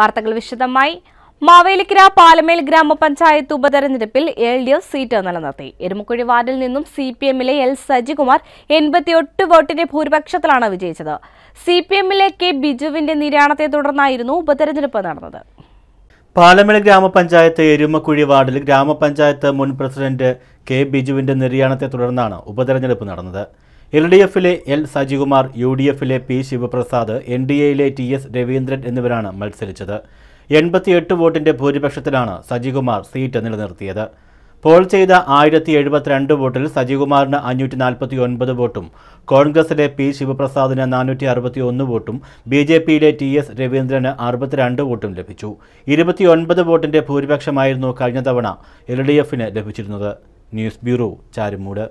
വാർത്തകൾ വിശദമായി മാവേലിക്കര പാലമേൽ ഗ്രാമപഞ്ചായത്ത് ഉപതെരഞ്ഞെടുപ്പിൽ എൽ ഡി എഫ് സീറ്റ് നിലനിർത്തി എരുമക്കുഴി വാർഡിൽ നിന്നും സി പി എമ്മിലെ എൽ സജികുമാർ എൺപത്തിയെട്ട് വോട്ടിന്റെ ഭൂരിപക്ഷത്തിലാണ് വിജയിച്ചത് സി പി എമ്മിലെ കെ ബിജുവിന്റെ നിര്യാണത്തെ തുടർന്നായിരുന്നു ഉപതെരഞ്ഞെടുപ്പ് നടന്നത് പാലമേൽ ഗ്രാമപഞ്ചായത്ത് എരുമക്കുഴി വാർഡിൽ ഗ്രാമപഞ്ചായത്ത് മുൻ പ്രസിഡന്റ് കെ ബിജുവിന്റെ നിര്യാണത്തെ തുടർന്നാണ് ഉപതെരഞ്ഞെടുപ്പ് നടന്നത് എൽ ഡി എഫിലെ എൽ സജികുമാർ യു ഡി എഫിലെ പി ശിവപ്രസാദ് എൻ ഡി എയിലെ ടി എസ് രവീന്ദ്രൻ എന്നിവരാണ് മത്സരിച്ചത് എൺപത്തിയെട്ട് വോട്ടിന്റെ ഭൂരിപക്ഷത്തിലാണ് സജികുമാർ സീറ്റ് നിലനിർത്തിയത് പോൾ ചെയ്ത ആയിരത്തി എഴുപത്തിരണ്ട് വോട്ടിൽ സജികുമാറിന് അഞ്ഞൂറ്റി നാൽപ്പത്തി ഒൻപത് വോട്ടും കോൺഗ്രസിലെ പി ശിവപ്രസാദിന് നാനൂറ്റി അറുപത്തി ഒന്ന് വോട്ടും ബി ജെ പിയിലെ ടി എസ് രവീന്ദ്രന് അറുപത്തിരണ്ട് വോട്ടും ലഭിച്ചു ഇരുപത്തിയൊൻപത് വോട്ടിന്റെ ഭൂരിപക്ഷമായിരുന്നു കഴിഞ്ഞ തവണ എൽ ഡി എഫിന് ലഭിച്ചിരുന്നത് ന്യൂസ് ബ്യൂറോ ചാരുമൂട്